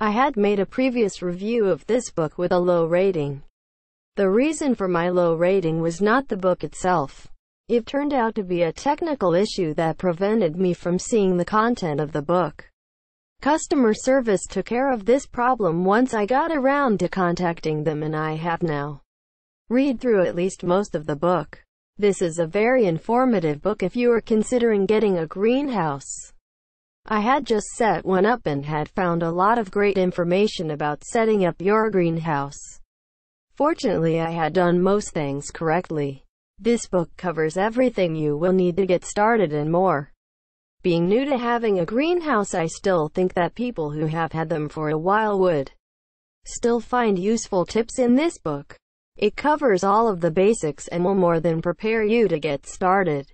I had made a previous review of this book with a low rating. The reason for my low rating was not the book itself. It turned out to be a technical issue that prevented me from seeing the content of the book. Customer service took care of this problem once I got around to contacting them and I have now. Read through at least most of the book. This is a very informative book if you are considering getting a greenhouse. I had just set one up and had found a lot of great information about setting up your greenhouse. Fortunately I had done most things correctly. This book covers everything you will need to get started and more. Being new to having a greenhouse I still think that people who have had them for a while would still find useful tips in this book. It covers all of the basics and will more than prepare you to get started.